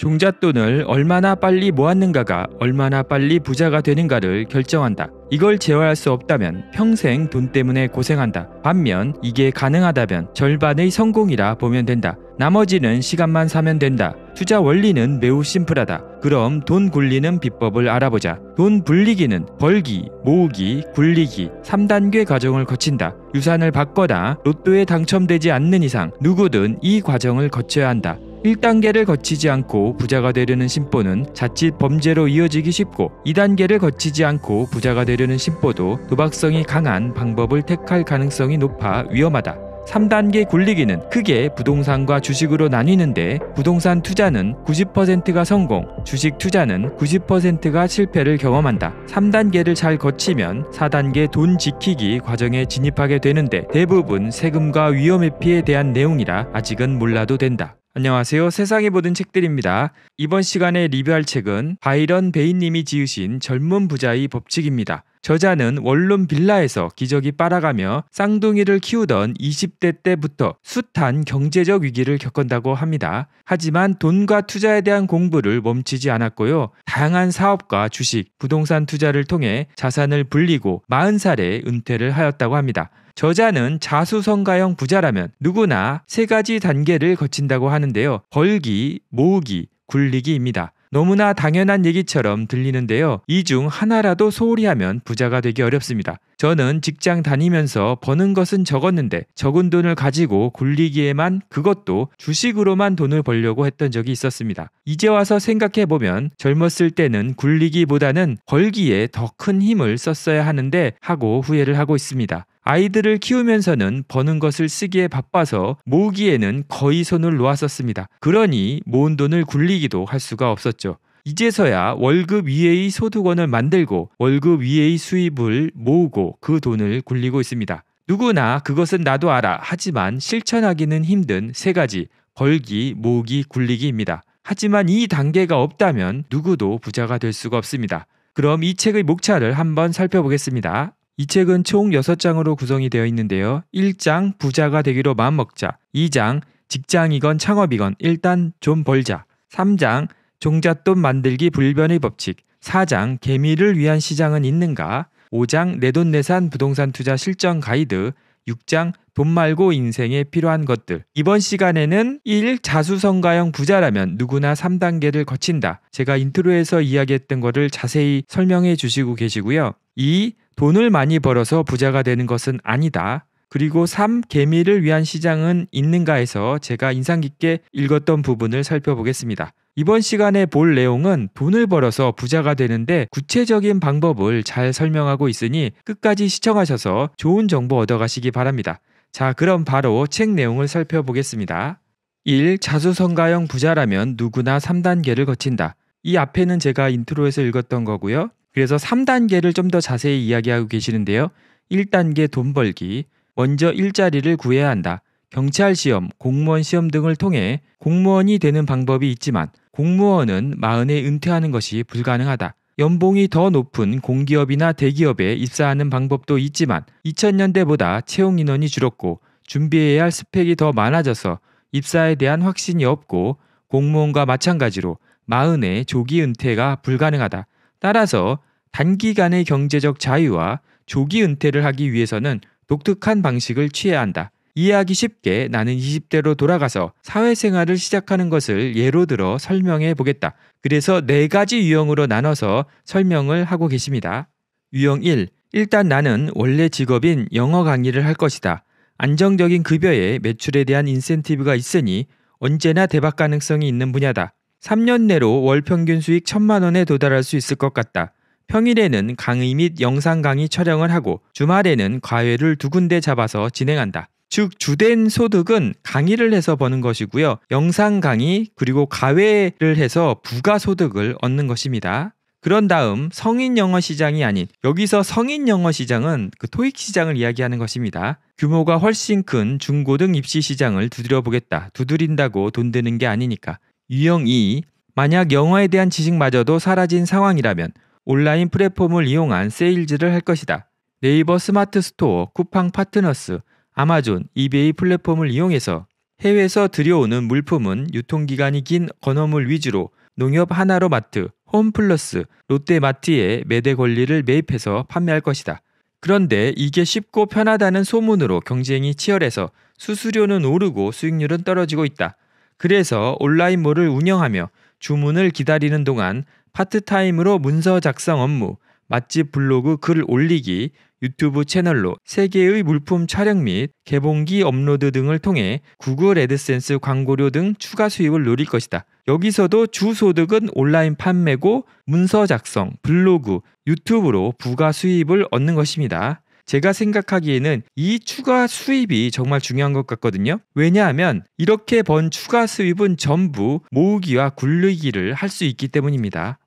종잣돈을 얼마나 빨리 모았는가가 얼마나 빨리 부자가 되는가를 결정한다. 이걸 제어할 수 없다면 평생 돈 때문에 고생한다. 반면 이게 가능하다면 절반의 성공이라 보면 된다. 나머지는 시간만 사면 된다. 투자 원리는 매우 심플하다. 그럼 돈 굴리는 비법을 알아보자. 돈 불리기는 벌기, 모으기, 굴리기 3단계 과정을 거친다. 유산을 받거나 로또에 당첨되지 않는 이상 누구든 이 과정을 거쳐야 한다. 1단계를 거치지 않고 부자가 되려는 심보는 자칫 범죄로 이어지기 쉽고 2단계를 거치지 않고 부자가 되려는 심보도 도박성이 강한 방법을 택할 가능성이 높아 위험하다. 3단계 굴리기는 크게 부동산과 주식으로 나뉘는데 부동산 투자는 90%가 성공, 주식 투자는 90%가 실패를 경험한다. 3단계를 잘 거치면 4단계 돈 지키기 과정에 진입하게 되는데 대부분 세금과 위험회피에 대한 내용이라 아직은 몰라도 된다. 안녕하세요. 세상이 모든 책들입니다. 이번 시간에 리뷰할 책은 바이런 베인님이 지으신 젊은 부자의 법칙입니다. 저자는 원룸 빌라에서 기저귀 빨아가며 쌍둥이를 키우던 20대 때부터 숱한 경제적 위기를 겪었다고 합니다. 하지만 돈과 투자에 대한 공부를 멈추지 않았고요. 다양한 사업과 주식, 부동산 투자를 통해 자산을 불리고 40살에 은퇴를 하였다고 합니다. 저자는 자수성가형 부자라면 누구나 세 가지 단계를 거친다고 하는데요. 벌기, 모으기, 굴리기입니다. 너무나 당연한 얘기처럼 들리는데요. 이 중 하나라도 소홀히 하면 부자가 되기 어렵습니다. 저는 직장 다니면서 버는 것은 적었는데 적은 돈을 가지고 굴리기에만 그것도 주식으로만 돈을 벌려고 했던 적이 있었습니다. 이제 와서 생각해보면 젊었을 때는 굴리기보다는 벌기에 더 큰 힘을 썼어야 하는데 하고 후회를 하고 있습니다. 아이들을 키우면서는 버는 것을 쓰기에 바빠서 모으기에는 거의 손을 놓았었습니다. 그러니 모은 돈을 굴리기도 할 수가 없었죠. 이제서야 월급 위의 에 소득원을 만들고 월급 위의 에 수입을 모으고 그 돈을 굴리고 있습니다. 누구나 그것은 나도 알아 하지만 실천하기는 힘든 세 가지 벌기, 모으기, 굴리기입니다. 하지만 이 단계가 없다면 누구도 부자가 될 수가 없습니다. 그럼 이 책의 목차를 한번 살펴보겠습니다. 이 책은 총 6장으로 구성이 되어 있는데요. 1장 부자가 되기로 마음먹자. 2장 직장이건 창업이건 일단 좀 벌자. 3장 종잣돈 만들기 불변의 법칙. 4장 개미를 위한 시장은 있는가? 5장 내돈내산 부동산 투자 실전 가이드. 6장 돈 말고 인생에 필요한 것들. 이번 시간에는 1. 자수성가형 부자라면 누구나 3단계를 거친다. 제가 인트로에서 이야기했던 것을 자세히 설명해 주시고 계시고요. 2. 돈을 많이 벌어서 부자가 되는 것은 아니다. 그리고 3. 개미를 위한 시장은 있는가에서 제가 인상 깊게 읽었던 부분을 살펴보겠습니다. 이번 시간에 볼 내용은 돈을 벌어서 부자가 되는데 구체적인 방법을 잘 설명하고 있으니 끝까지 시청하셔서 좋은 정보 얻어가시기 바랍니다. 자, 그럼 바로 책 내용을 살펴보겠습니다. 1. 자수성가형 부자라면 누구나 3단계를 거친다. 이 앞에는 제가 인트로에서 읽었던 거고요. 그래서 3단계를 좀 더 자세히 이야기하고 계시는데요. 1단계 돈 벌기. 먼저 일자리를 구해야 한다. 경찰 시험, 공무원 시험 등을 통해 공무원이 되는 방법이 있지만 공무원은 마흔에 은퇴하는 것이 불가능하다. 연봉이 더 높은 공기업이나 대기업에 입사하는 방법도 있지만 2000년대보다 채용 인원이 줄었고 준비해야 할 스펙이 더 많아져서 입사에 대한 확신이 없고 공무원과 마찬가지로 마흔에 조기 은퇴가 불가능하다. 따라서 단기간의 경제적 자유와 조기 은퇴를 하기 위해서는 독특한 방식을 취해야 한다. 이해하기 쉽게 나는 20대로 돌아가서 사회생활을 시작하는 것을 예로 들어 설명해 보겠다. 그래서 네 가지 유형으로 나눠서 설명을 하고 계십니다. 유형 1. 일단 나는 원래 직업인 영어 강의를 할 것이다. 안정적인 급여에 매출에 대한 인센티브가 있으니 언제나 대박 가능성이 있는 분야다. 3년 내로 월 평균 수익 1천만 원에 도달할 수 있을 것 같다. 평일에는 강의 및 영상 강의 촬영을 하고 주말에는 과외를 두 군데 잡아서 진행한다. 즉 주된 소득은 강의를 해서 버는 것이고요. 영상 강의 그리고 과외를 해서 부가 소득을 얻는 것입니다. 그런 다음 성인 영어 시장이 아닌 여기서 성인 영어 시장은 그 토익 시장을 이야기하는 것입니다. 규모가 훨씬 큰 중고등 입시 시장을 두드려 보겠다. 두드린다고 돈 드는 게 아니니까. 유형이 만약 영화에 대한 지식마저도 사라진 상황이라면 온라인 플랫폼을 이용한 세일즈를 할 것이다. 네이버 스마트 스토어, 쿠팡 파트너스, 아마존, 이베이 플랫폼을 이용해서 해외에서 들여오는 물품은 유통기간이 긴 건어물 위주로 농협 하나로마트, 홈플러스, 롯데마트에 매대 권리를 매입해서 판매할 것이다. 그런데 이게 쉽고 편하다는 소문으로 경쟁이 치열해서 수수료는 오르고 수익률은 떨어지고 있다. 그래서 온라인몰을 운영하며 주문을 기다리는 동안 파트타임으로 문서 작성 업무, 맛집 블로그 글 올리기, 유튜브 채널로 세개의 물품 촬영 및 개봉기 업로드 등을 통해 구글 애드센스 광고료 등 추가 수입을 노릴 것이다. 여기서도 주 소득은 온라인 판매고 문서 작성, 블로그, 유튜브로 부가 수입을 얻는 것입니다. 제가 생각하기에는 이 추가 수입이 정말 중요한 것 같거든요. 왜냐하면 이렇게 번 추가 수입은 전부 모으기와 굴리기를 할 수 있기 때문입니다.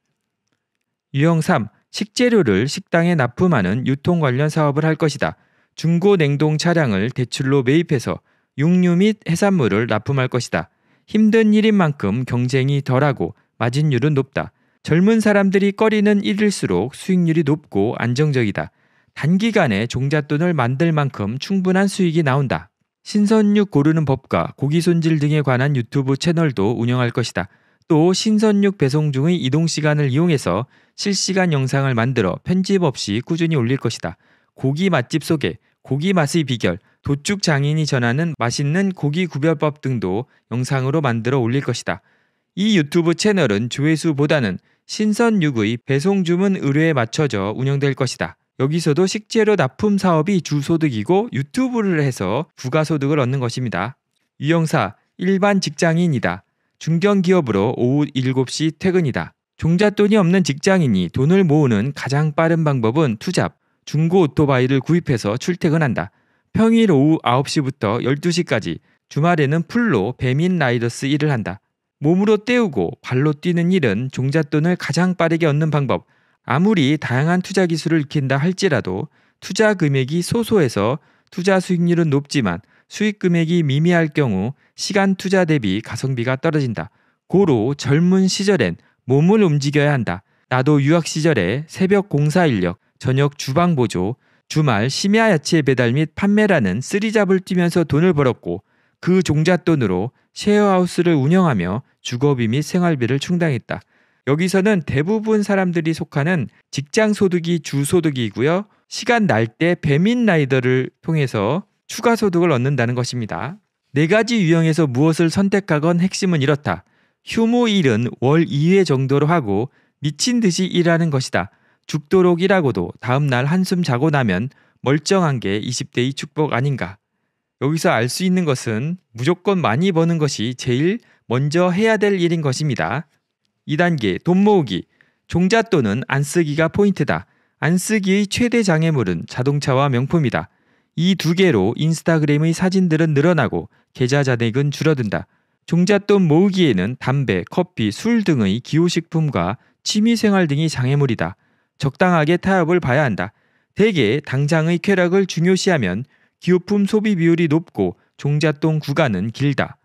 유형 3. 식재료를 식당에 납품하는 유통 관련 사업을 할 것이다. 중고 냉동 차량을 대출로 매입해서 육류 및 해산물을 납품할 것이다. 힘든 일인 만큼 경쟁이 덜하고 마진율은 높다. 젊은 사람들이 꺼리는 일일수록 수익률이 높고 안정적이다. 단기간에 종잣돈을 만들 만큼 충분한 수익이 나온다. 신선육 고르는 법과 고기 손질 등에 관한 유튜브 채널도 운영할 것이다. 또 신선육 배송 중의 이동 시간을 이용해서 실시간 영상을 만들어 편집 없이 꾸준히 올릴 것이다. 고기 맛집 소개, 고기 맛의 비결, 도축 장인이 전하는 맛있는 고기 구별법 등도 영상으로 만들어 올릴 것이다. 이 유튜브 채널은 조회수보다는 신선육의 배송 주문 의뢰에 맞춰져 운영될 것이다. 여기서도 식재료 납품 사업이 주소득이고 유튜브를 해서 부가소득을 얻는 것입니다. 유형사 일반 직장인이다. 중견기업으로 오후 7시 퇴근이다. 종잣돈이 없는 직장인이 돈을 모으는 가장 빠른 방법은 투잡, 중고 오토바이를 구입해서 출퇴근한다. 평일 오후 9시부터 12시까지 주말에는 풀로 배민 라이더스 일을 한다. 몸으로 때우고 발로 뛰는 일은 종잣돈을 가장 빠르게 얻는 방법, 아무리 다양한 투자 기술을 익힌다 할지라도 투자 금액이 소소해서 투자 수익률은 높지만 수익 금액이 미미할 경우 시간 투자 대비 가성비가 떨어진다. 고로 젊은 시절엔 몸을 움직여야 한다. 나도 유학 시절에 새벽 공사 인력, 저녁 주방 보조, 주말 심야 야채 배달 및 판매라는 쓰리잡을 뛰면서 돈을 벌었고 그 종잣돈으로 셰어하우스를 운영하며 주거비 및 생활비를 충당했다. 여기서는 대부분 사람들이 속하는 직장 소득이 주 소득이고요. 시간 날 때 배민 라이더를 통해서 추가 소득을 얻는다는 것입니다. 네 가지 유형에서 무엇을 선택하건 핵심은 이렇다. 휴무 일은 월 2회 정도로 하고 미친 듯이 일하는 것이다. 죽도록 일하고도 다음 날 한숨 자고 나면 멀쩡한 게 20대의 축복 아닌가. 여기서 알 수 있는 것은 무조건 많이 버는 것이 제일 먼저 해야 될 일인 것입니다. 2단계 돈 모으기. 종잣돈은안 쓰기가 포인트다. 안 쓰기의 최대 장애물은 자동차와 명품이다. 이 두 개로 인스타그램의 사진들은 늘어나고 계좌 잔액은 줄어든다. 종잣돈 모으기에는 담배, 커피, 술 등의 기호식품과 취미생활 등이 장애물이다. 적당하게 타협을 봐야 한다. 대개 당장의 쾌락을 중요시하면 기호품 소비 비율이 높고 종잣돈 구간은 길다.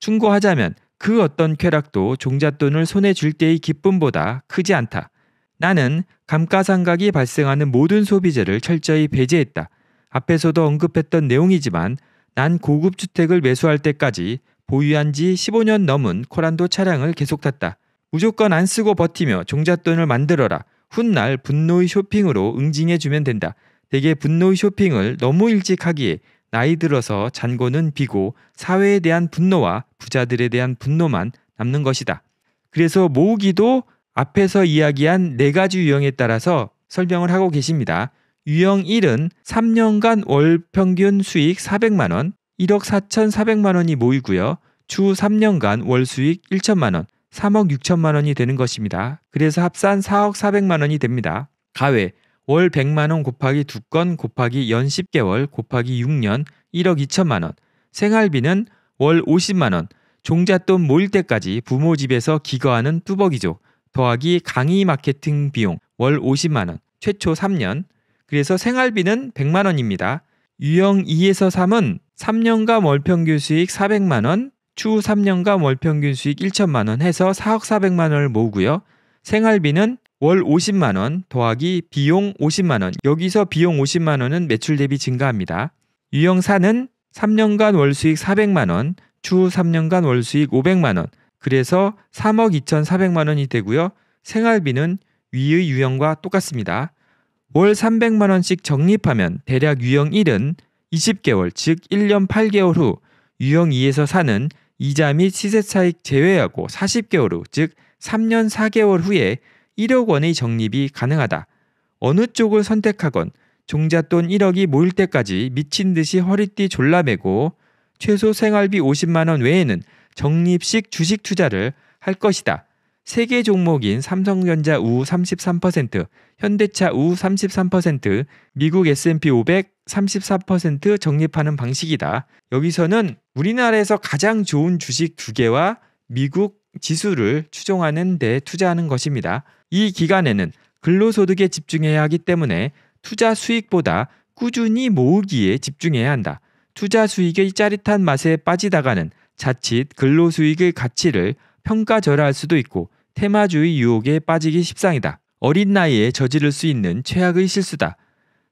충고하자면 그 어떤 쾌락도 종잣돈을 손에 줄 때의 기쁨보다 크지 않다. 나는 감가상각이 발생하는 모든 소비재를 철저히 배제했다. 앞에서도 언급했던 내용이지만 난 고급 주택을 매수할 때까지 보유한 지 15년 넘은 코란도 차량을 계속 탔다. 무조건 안 쓰고 버티며 종잣돈을 만들어라. 훗날 분노의 쇼핑으로 응징해 주면 된다. 대개 분노의 쇼핑을 너무 일찍 하기에 나이 들어서 잔고는 비고 사회에 대한 분노와 부자들에 대한 분노만 남는 것이다. 그래서 모으기도 앞에서 이야기한 네 가지 유형에 따라서 설명을 하고 계십니다. 유형 1은 3년간 월 평균 수익 400만 원, 1억 4,400만 원이 모이고요. 주 3년간 월 수익 1천만 원, 3억 6천만 원이 되는 것입니다. 그래서 합산 4억 4백만 원이 됩니다. 가외 월 100만 원 곱하기 2건 곱하기 연 10개월 곱하기 6년 1억 2천만 원. 생활비는 월 50만 원. 종잣돈 모일 때까지 부모 집에서 기거하는 뚜벅이족 더하기 강의 마케팅 비용 월 50만 원. 최초 3년. 그래서 생활비는 100만 원입니다. 유형 2에서 3은 3년간 월평균 수익 400만 원, 추후 3년간 월평균 수익 1천만 원 해서 4억 4백만 원을 모으고요. 생활비는 월 50만 원 더하기 비용 50만 원. 여기서 비용 50만 원은 매출 대비 증가합니다. 유형 4는 3년간 월 수익 400만 원, 추후 3년간 월 수익 500만 원. 그래서 3억 2,400만 원이 되고요. 생활비는 위의 유형과 똑같습니다. 월 300만 원씩 적립하면 대략 유형 1은 20개월, 즉 1년 8개월 후 유형 2에서 4는 이자 및 시세 차익 제외하고 40개월 후, 즉 3년 4개월 후에 1억 원의 적립이 가능하다. 어느 쪽을 선택하건 종잣돈 1억이 모일 때까지 미친 듯이 허리띠 졸라매고 최소 생활비 50만 원 외에는 적립식 주식 투자를 할 것이다. 세계 종목인 삼성전자 우 33%, 현대차 우 33%, 미국 S&P 500 34% 적립하는 방식이다. 여기서는 우리나라에서 가장 좋은 주식 두 개와 미국 지수를 추종하는 데 투자하는 것입니다. 이 기간에는 근로소득에 집중해야 하기 때문에 투자 수익보다 꾸준히 모으기에 집중해야 한다. 투자 수익의 짜릿한 맛에 빠지다가는 자칫 근로수익의 가치를 평가절하할 수도 있고 테마주의 유혹에 빠지기 십상이다. 어린 나이에 저지를 수 있는 최악의 실수다.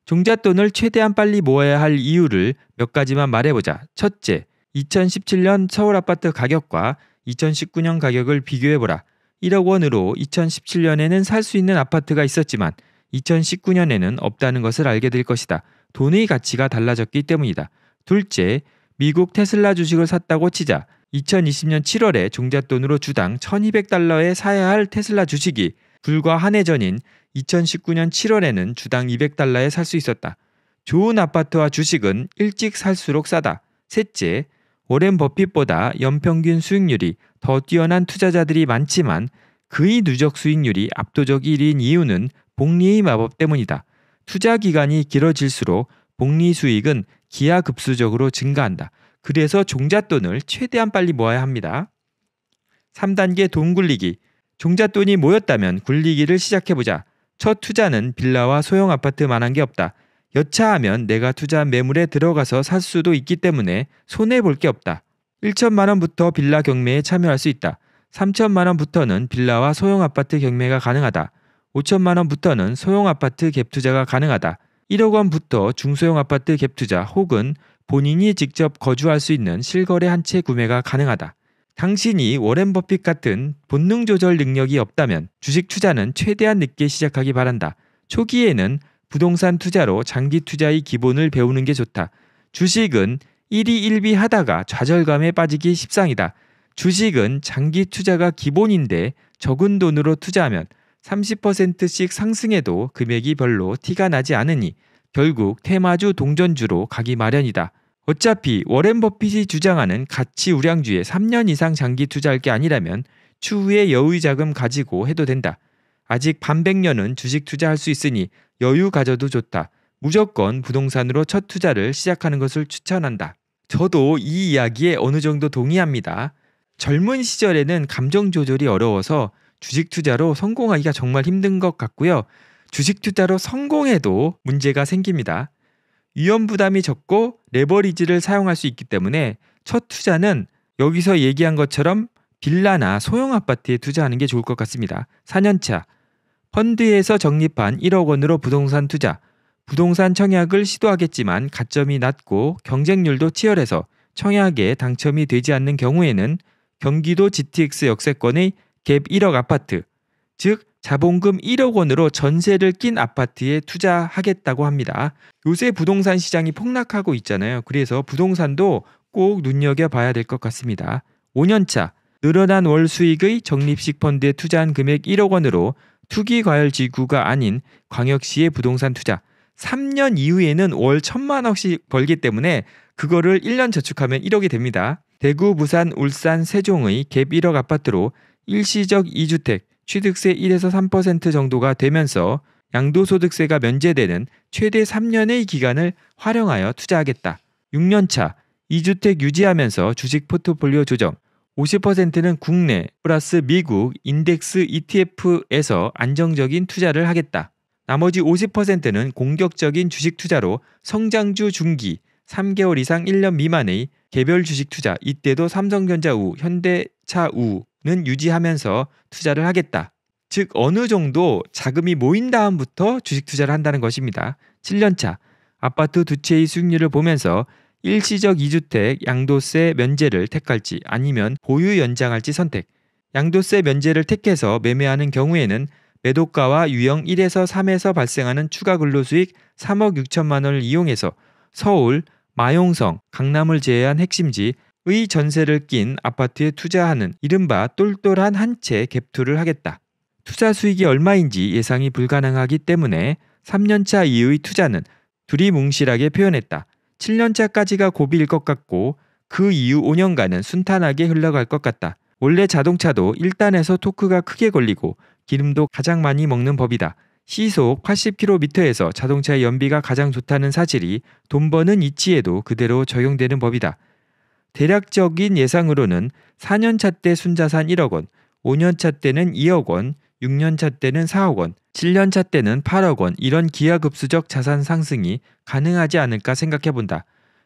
종잣돈을 최대한 빨리 모아야 할 이유를 몇 가지만 말해보자. 첫째, 2017년 서울 아파트 가격과 2019년 가격을 비교해보라. 1억 원으로 2017년에는 살 수 있는 아파트가 있었지만 2019년에는 없다는 것을 알게 될 것이다. 돈의 가치가 달라졌기 때문이다. 둘째, 미국 테슬라 주식을 샀다고 치자 2020년 7월에 종잣돈으로 주당 1200달러에 사야 할 테슬라 주식이 불과 한 해 전인 2019년 7월에는 주당 200달러에 살 수 있었다. 좋은 아파트와 주식은 일찍 살수록 싸다. 셋째, 오랜 버핏보다 연평균 수익률이 더 뛰어난 투자자들이 많지만 그의 누적 수익률이 압도적 1위인 이유는 복리의 마법 때문이다. 투자 기간이 길어질수록 복리 수익은 기하급수적으로 증가한다. 그래서 종잣돈을 최대한 빨리 모아야 합니다. 3단계 돈 굴리기. 종잣돈이 모였다면 굴리기를 시작해보자. 첫 투자는 빌라와 소형 아파트만한 게 없다. 여차하면 내가 투자한 매물에 들어가서 살 수도 있기 때문에 손해 볼 게 없다. 1천만 원부터 빌라 경매에 참여할 수 있다. 3천만 원부터는 빌라와 소형 아파트 경매가 가능하다. 5천만 원부터는 소형 아파트 갭 투자가 가능하다. 1억 원부터 중소형 아파트 갭 투자 혹은 본인이 직접 거주할 수 있는 실거래 한 채 구매가 가능하다. 당신이 워렌 버핏 같은 본능 조절 능력이 없다면 주식 투자는 최대한 늦게 시작하기 바란다. 초기에는 부동산 투자로 장기 투자의 기본을 배우는 게 좋다. 주식은 1위 1비 하다가 좌절감에 빠지기 십상이다. 주식은 장기 투자가 기본인데 적은 돈으로 투자하면 30%씩 상승해도 금액이 별로 티가 나지 않으니 결국 테마주 동전주로 가기 마련이다. 어차피 워렌 버핏이 주장하는 가치 우량주에 3년 이상 장기 투자할 게 아니라면 추후에 여유 자금 가지고 해도 된다. 아직 반백년은 주식 투자할 수 있으니 여유 가져도 좋다. 무조건 부동산으로 첫 투자를 시작하는 것을 추천한다. 저도 이 이야기에 어느 정도 동의합니다. 젊은 시절에는 감정 조절이 어려워서 주식 투자로 성공하기가 정말 힘든 것 같고요. 주식 투자로 성공해도 문제가 생깁니다. 위험 부담이 적고 레버리지를 사용할 수 있기 때문에 첫 투자는 여기서 얘기한 것처럼 빌라나 소형 아파트에 투자하는 게 좋을 것 같습니다. 4년차 펀드에서 적립한 1억 원으로 부동산 투자, 부동산 청약을 시도하겠지만 가점이 낮고 경쟁률도 치열해서 청약에 당첨이 되지 않는 경우에는 경기도 GTX 역세권의 갭 1억 아파트, 즉 자본금 1억 원으로 전세를 낀 아파트에 투자하겠다고 합니다. 요새 부동산 시장이 폭락하고 있잖아요. 그래서 부동산도 꼭 눈여겨봐야 될 것 같습니다. 5년차 늘어난 월 수익의 적립식 펀드에 투자한 금액 1억 원으로 투기 과열 지구가 아닌 광역시의 부동산 투자 3년 이후에는 월1 천만 원씩 벌기 때문에 그거를 1년 저축하면 1억이 됩니다. 대구, 부산, 울산, 세종의 갭 1억 아파트로 일시적 2주택 취득세 1에서 3% 정도가 되면서 양도소득세가 면제되는 최대 3년의 기간을 활용하여 투자하겠다. 6년차 2주택 유지하면서 주식 포트폴리오 조정, 50%는 국내 플러스 미국 인덱스 ETF에서 안정적인 투자를 하겠다. 나머지 50%는 공격적인 주식 투자로 성장주 중기 3개월 이상 1년 미만의 개별 주식 투자 이때도 삼성전자 우, 현대차 우는 유지하면서 투자를 하겠다. 즉 어느 정도 자금이 모인 다음부터 주식 투자를 한다는 것입니다. 7년차 아파트 두 채의 수익률을 보면서 일시적 2주택 양도세 면제를 택할지 아니면 보유 연장할지 선택. 양도세 면제를 택해서 매매하는 경우에는 매도가와 유형 1에서 3에서 발생하는 추가 근로수익 3억 6천만 원을 이용해서 서울, 마용성, 강남을 제외한 핵심지의 전세를 낀 아파트에 투자하는 이른바 똘똘한 한 채 갭투를 하겠다. 투자 수익이 얼마인지 예상이 불가능하기 때문에 3년차 이후의 투자는 둘이 뭉실하게 표현했다. 7년차까지가 고비일 것 같고 그 이후 5년간은 순탄하게 흘러갈 것 같다. 원래 자동차도 1단에서 토크가 크게 걸리고 기름도 가장 많이 먹는 법이다. 시속 80km에서 자동차의 연비가 가장 좋다는 사실이 돈 버는 이치에도 그대로 적용되는 법이다. 대략적인 예상으로는 4년차 때 순자산 1억 원, 5년차 때는 2억 원, 6년차 때는 4억 원, 7년차 때는 8억 원 이런 기하급수적 자산 상승이 가능하지 않을까 생각해 본다.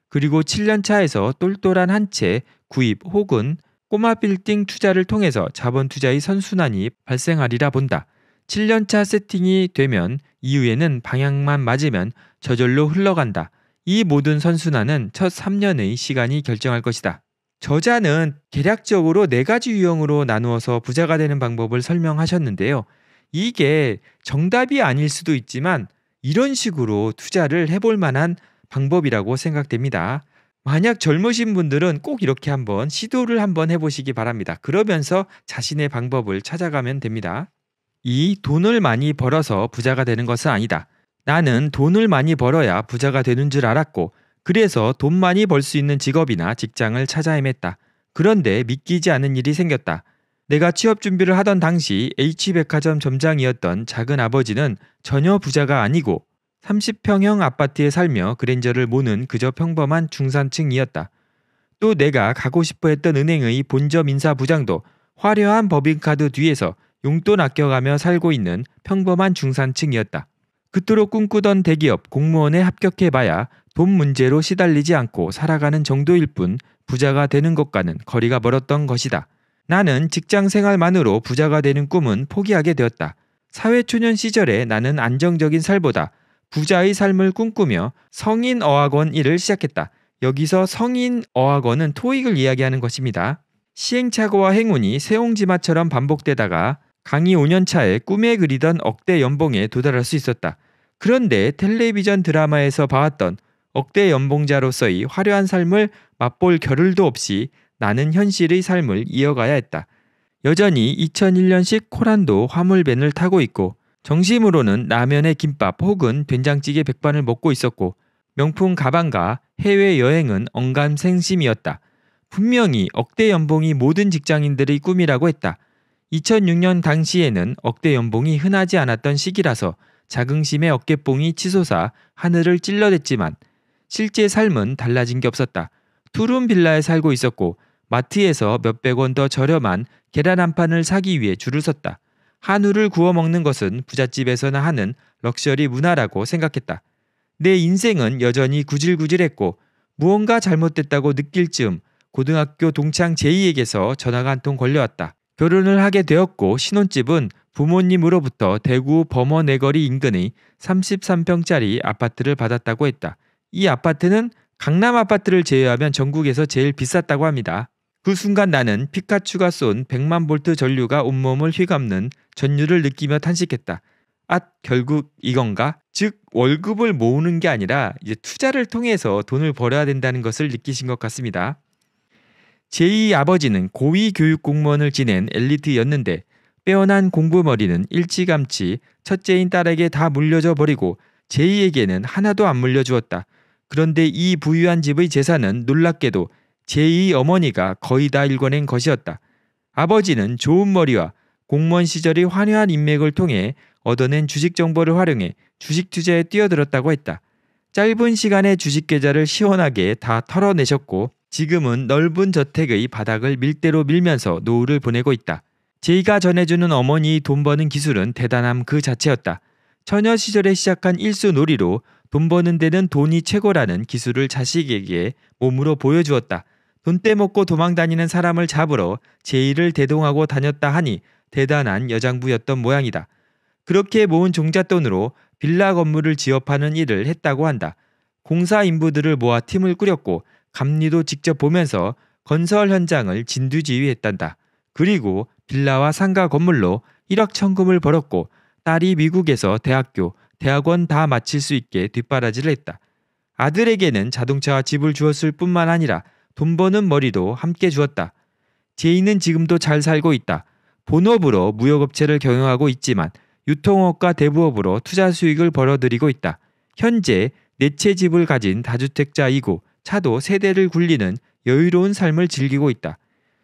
그리고 7년차에서 똘똘한 한 채 구입 혹은 꼬마 빌딩 투자를 통해서 자본 투자의 선순환이 발생하리라 본다. 7년차 세팅이 되면 이후에는 방향만 맞으면 저절로 흘러간다. 이 모든 선순환은 첫 3년의 시간이 결정할 것이다. 저자는 계략적으로네 가지 유형으로 나누어서 부자가 되는 방법을 설명하셨는데요. 이게 정답이 아닐 수도 있지만 이런 식으로 투자를 해볼 만한 방법이라고 생각됩니다. 만약 젊으신 분들은 꼭 이렇게 한번 시도를 한번 해보시기 바랍니다. 그러면서 자신의 방법을 찾아가면 됩니다. 이 돈을 많이 벌어서 부자가 되는 것은 아니다. 나는 돈을 많이 벌어야 부자가 되는 줄 알았고 그래서 돈 많이 벌 수 있는 직업이나 직장을 찾아 헤맸다. 그런데 믿기지 않은 일이 생겼다. 내가 취업 준비를 하던 당시 H백화점 점장이었던 작은 아버지는 전혀 부자가 아니고 30평형 아파트에 살며 그랜저를 모는 그저 평범한 중산층이었다. 또 내가 가고 싶어 했던 은행의 본점 인사 부장도 화려한 법인카드 뒤에서 용돈 아껴가며 살고 있는 평범한 중산층이었다. 그토록 꿈꾸던 대기업 공무원에 합격해봐야 돈 문제로 시달리지 않고 살아가는 정도일 뿐 부자가 되는 것과는 거리가 멀었던 것이다. 나는 직장 생활만으로 부자가 되는 꿈은 포기하게 되었다. 사회초년 시절에 나는 안정적인 살보다 부자의 삶을 꿈꾸며 성인 어학원 일을 시작했다. 여기서 성인 어학원은 토익을 이야기하는 것입니다. 시행착오와 행운이 세옹지마처럼 반복되다가 강의 5년차에 꿈에 그리던 억대 연봉에 도달할 수 있었다. 그런데 텔레비전 드라마에서 봐왔던 억대 연봉자로서의 화려한 삶을 맛볼 겨를도 없이 나는 현실의 삶을 이어가야 했다. 여전히 2001년식 코란도 화물밴을 타고 있고 정심으로는 라면에 김밥 혹은 된장찌개 백반을 먹고 있었고 명품 가방과 해외여행은 언감생심이었다. 분명히 억대 연봉이 모든 직장인들의 꿈이라고 했다. 2006년 당시에는 억대 연봉이 흔하지 않았던 시기라서 자긍심의 어깨뽕이 치솟아 하늘을 찔러댔지만 실제 삶은 달라진 게 없었다. 투룸 빌라에 살고 있었고 마트에서 몇백 원 더 저렴한 계란 한 판을 사기 위해 줄을 섰다. 한우를 구워 먹는 것은 부잣집에서나 하는 럭셔리 문화라고 생각했다. 내 인생은 여전히 구질구질했고 무언가 잘못됐다고 느낄 즈음 고등학교 동창 제이에게서 전화가 한 통 걸려왔다. 결혼을 하게 되었고 신혼집은 부모님으로부터 대구 범어내거리 인근의 33평짜리 아파트를 받았다고 했다. 이 아파트는 강남 아파트를 제외하면 전국에서 제일 비쌌다고 합니다. 그 순간 나는 피카츄가 쏜 100만 볼트 전류가 온몸을 휘감는 전율을 느끼며 탄식했다. 앗, 결국 이건가? 즉 월급을 모으는 게 아니라 이제 투자를 통해서 돈을 벌어야 된다는 것을 느끼신 것 같습니다. 제2의 아버지는 고위 교육 공무원을 지낸 엘리트였는데 빼어난 공부머리는 일찌감치 첫째인 딸에게 다 물려져 버리고 제2에게는 하나도 안 물려주었다. 그런데 이 부유한 집의 재산은 놀랍게도 제2 의 어머니가 거의 다읽어낸 것이었다. 아버지는 좋은 머리와 공무원 시절의 환려한 인맥을 통해 얻어낸 주식 정보를 활용해 주식 투자에 뛰어들었다고 했다. 짧은 시간에 주식 계좌를 시원하게 다 털어내셨고 지금은 넓은 저택의 바닥을 밀대로 밀면서 노후를 보내고 있다. 제이가 전해주는 어머니의 돈 버는 기술은 대단함 그 자체였다. 처녀 시절에 시작한 일수 놀이로 돈 버는 데는 돈이 최고라는 기술을 자식에게 몸으로 보여주었다. 돈 떼먹고 도망다니는 사람을 잡으러 제의를 대동하고 다녔다 하니 대단한 여장부였던 모양이다. 그렇게 모은 종잣돈으로 빌라 건물을 지어파는 일을 했다고 한다. 공사 인부들을 모아 팀을 꾸렸고 감리도 직접 보면서 건설 현장을 진두지휘했단다. 그리고 빌라와 상가 건물로 1억 천금을 벌었고 딸이 미국에서 대학교, 대학원 다 마칠 수 있게 뒷바라지를 했다. 아들에게는 자동차와 집을 주었을 뿐만 아니라 돈 버는 머리도 함께 주었다. 제이는 지금도 잘 살고 있다. 본업으로 무역업체를 경영하고 있지만 유통업과 대부업으로 투자 수익을 벌어들이고 있다. 현재 네채 집을 가진 다주택자이고 차도 세 대를 굴리는 여유로운 삶을 즐기고 있다.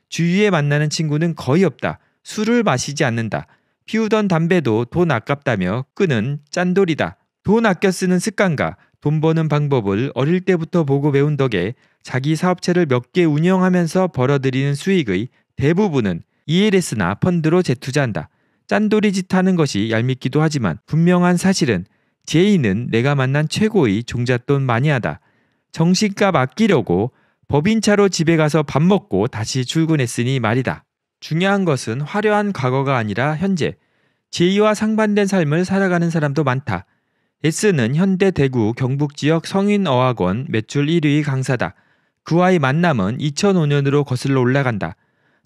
주위에 만나는 친구는 거의 없다. 술을 마시지 않는다. 피우던 담배도 돈 아깝다며 끄는 짠돌이다. 돈 아껴 쓰는 습관과 돈 버는 방법을 어릴 때부터 보고 배운 덕에 자기 사업체를 몇 개 운영하면서 벌어들이는 수익의 대부분은 ELS나 펀드로 재투자한다. 짠돌이 짓 하는 것이 얄밉기도 하지만 분명한 사실은 제이는 내가 만난 최고의 종잣돈 마니아다. 정신값 아끼려고 법인차로 집에 가서 밥 먹고 다시 출근했으니 말이다. 중요한 것은 화려한 과거가 아니라 현재, 제위와 상반된 삶을 살아가는 사람도 많다. S는 현대 대구 경북 지역 성인 어학원 매출 1위 강사다. 그와의 만남은 2005년으로 거슬러 올라간다.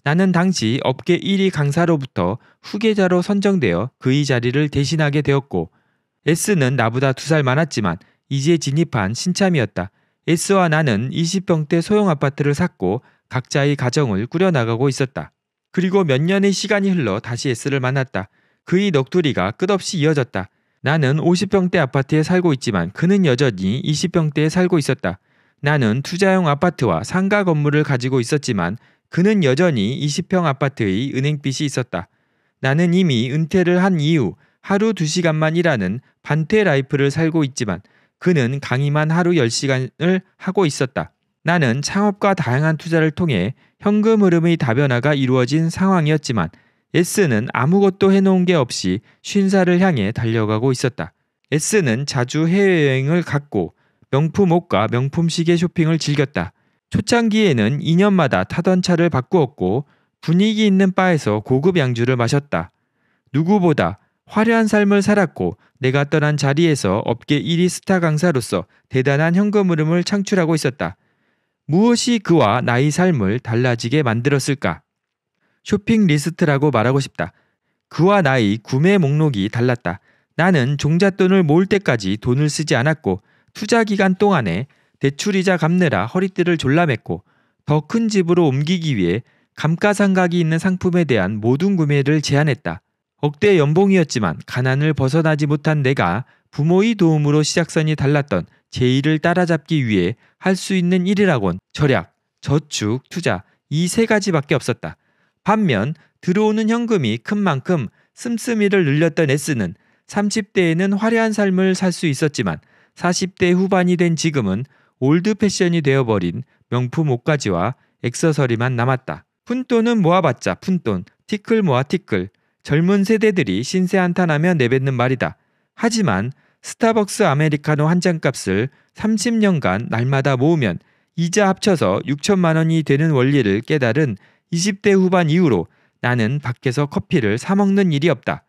나는 당시 업계 1위 강사로부터 후계자로 선정되어 그의 자리를 대신하게 되었고, S는 나보다 두 살 많았지만 이제 진입한 신참이었다. S와 나는 20평대 소형 아파트를 샀고 각자의 가정을 꾸려나가고 있었다. 그리고 몇 년의 시간이 흘러 다시 S를 만났다. 그의 넋두리가 끝없이 이어졌다. 나는 50평대 아파트에 살고 있지만 그는 여전히 20평대에 살고 있었다. 나는 투자용 아파트와 상가 건물을 가지고 있었지만 그는 여전히 20평 아파트의 은행빚이 있었다. 나는 이미 은퇴를 한 이후 하루 2시간만 일하는 반퇴 라이프를 살고 있지만 그는 강의만 하루 10시간을 하고 있었다. 나는 창업과 다양한 투자를 통해 현금 흐름의 다변화가 이루어진 상황이었지만 S는 아무것도 해놓은 게 없이 쉰살을 향해 달려가고 있었다. S는 자주 해외여행을 갔고 명품 옷과 명품 시계 쇼핑을 즐겼다. 초창기에는 2년마다 타던 차를 바꾸었고 분위기 있는 바에서 고급 양주를 마셨다. 누구보다 화려한 삶을 살았고 내가 떠난 자리에서 업계 1위 스타 강사로서 대단한 현금 흐름을 창출하고 있었다. 무엇이 그와 나의 삶을 달라지게 만들었을까? 쇼핑 리스트라고 말하고 싶다. 그와 나의 구매 목록이 달랐다. 나는 종잣돈을 모을 때까지 돈을 쓰지 않았고 투자 기간 동안에 대출이자 갚느라 허리띠를 졸라맸고 더 큰 집으로 옮기기 위해 감가상각이 있는 상품에 대한 모든 구매를 제한했다. 억대 연봉이었지만 가난을 벗어나지 못한 내가 부모의 도움으로 시작선이 달랐던 제의를 따라잡기 위해 할 수 있는 일이라곤 절약, 저축, 투자 이 세 가지밖에 없었다. 반면 들어오는 현금이 큰 만큼 씀씀이를 늘렸던 S는 30대에는 화려한 삶을 살 수 있었지만 40대 후반이 된 지금은 올드 패션이 되어버린 명품 옷가지와 액세서리만 남았다. 푼돈은 모아봤자 푼돈, 티끌 모아 티끌. 젊은 세대들이 신세 한탄하며 내뱉는 말이다. 하지만 스타벅스 아메리카노 한 잔 값을 30년간 날마다 모으면 이자 합쳐서 6천만 원이 되는 원리를 깨달은 20대 후반 이후로 나는 밖에서 커피를 사 먹는 일이 없다.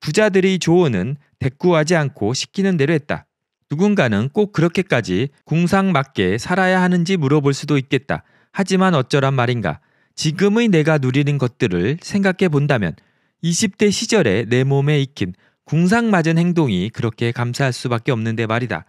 부자들의 조언은 대꾸하지 않고 시키는 대로 했다. 누군가는 꼭 그렇게까지 궁상 맞게 살아야 하는지 물어볼 수도 있겠다. 하지만 어쩌란 말인가. 지금의 내가 누리는 것들을 생각해 본다면 20대 시절에 내 몸에 익힌 궁상맞은 행동이 그렇게 감사할 수밖에 없는데 말이다.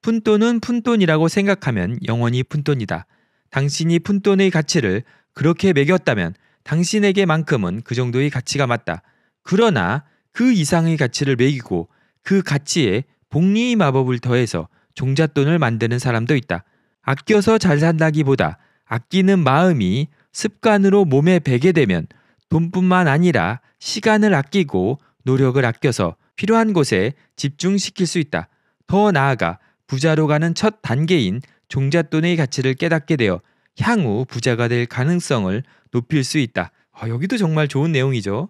푼돈은 푼돈이라고 생각하면 영원히 푼돈이다. 당신이 푼돈의 가치를 그렇게 매겼다면 당신에게만큼은 그 정도의 가치가 맞다. 그러나 그 이상의 가치를 매기고 그 가치에 복리의 마법을 더해서 종잣돈을 만드는 사람도 있다. 아껴서 잘 산다기보다 아끼는 마음이 습관으로 몸에 배게 되면 돈뿐만 아니라 시간을 아끼고 노력을 아껴서 필요한 곳에 집중시킬 수 있다. 더 나아가 부자로 가는 첫 단계인 종잣돈의 가치를 깨닫게 되어 향후 부자가 될 가능성을 높일 수 있다. 어, 여기도 정말 좋은 내용이죠.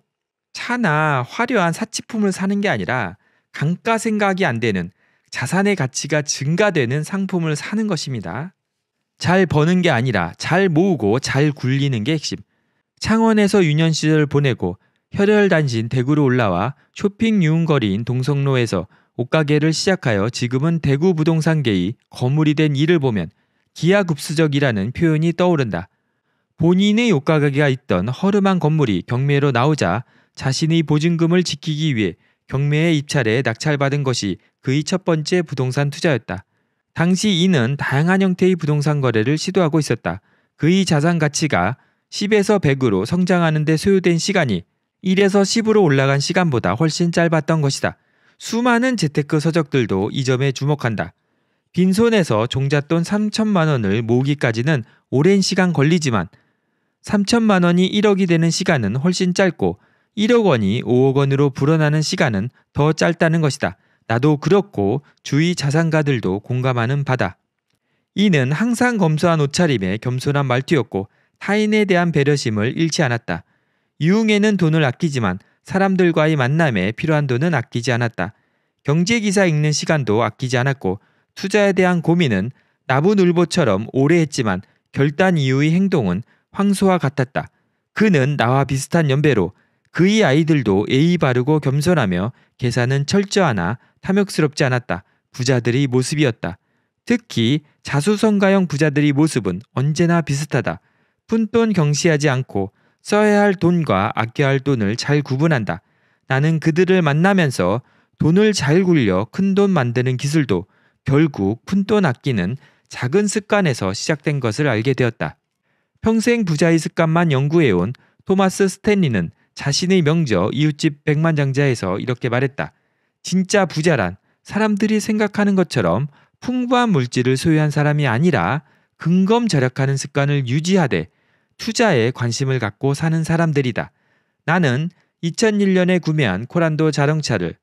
차나 화려한 사치품을 사는 게 아니라 강가 생각이 안 되는 자산의 가치가 증가되는 상품을 사는 것입니다. 잘 버는 게 아니라 잘 모으고 잘 굴리는 게 핵심. 창원에서 유년 시절 보내고 혈혈단신 대구로 올라와 쇼핑 유흥거리인 동성로에서 옷가게를 시작하여 지금은 대구 부동산계의 거물이 된 이를 보면 기하급수적이라는 표현이 떠오른다. 본인의 옷가게가 있던 허름한 건물이 경매로 나오자 자신의 보증금을 지키기 위해 경매에 입찰에 낙찰받은 것이 그의 첫 번째 부동산 투자였다. 당시 이는 다양한 형태의 부동산 거래를 시도하고 있었다. 그의 자산 가치가 10에서 100으로 성장하는데 소요된 시간이 1에서 10으로 올라간 시간보다 훨씬 짧았던 것이다. 수많은 재테크 서적들도 이 점에 주목한다. 빈손에서 종잣돈 3천만 원을 모으기까지는 오랜 시간 걸리지만 3천만 원이 1억이 되는 시간은 훨씬 짧고 1억 원이 5억 원으로 불어나는 시간은 더 짧다는 것이다. 나도 그렇고 주위 자산가들도 공감하는 바다. 이는 항상 검소한 옷차림에 겸손한 말투였고 타인에 대한 배려심을 잃지 않았다. 이흥에는 돈을 아끼지만 사람들과의 만남에 필요한 돈은 아끼지 않았다. 경제기사 읽는 시간도 아끼지 않았고 투자에 대한 고민은 나부늘보처럼 오래 했지만 결단 이후의 행동은 황소와 같았다. 그는 나와 비슷한 연배로 그의 아이들도 예의 바르고 겸손하며 계산은 철저하나 탐욕스럽지 않았다. 부자들의 모습이었다. 특히 자수성가형 부자들의 모습은 언제나 비슷하다. 푼돈 경시하지 않고 써야 할 돈과 아껴야 할 돈을 잘 구분한다. 나는 그들을 만나면서 돈을 잘 굴려 큰 돈 만드는 기술도 결국 큰 돈 아끼는 작은 습관에서 시작된 것을 알게 되었다. 평생 부자의 습관만 연구해온 토마스 스탠리는 자신의 명저 이웃집 백만장자에서 이렇게 말했다. 진짜 부자란 사람들이 생각하는 것처럼 풍부한 물질을 소유한 사람이 아니라 근검 절약하는 습관을 유지하되 투자에 관심을 갖고 사는 사람들이다. 나는 2001년에 구매한 코란도 자동차를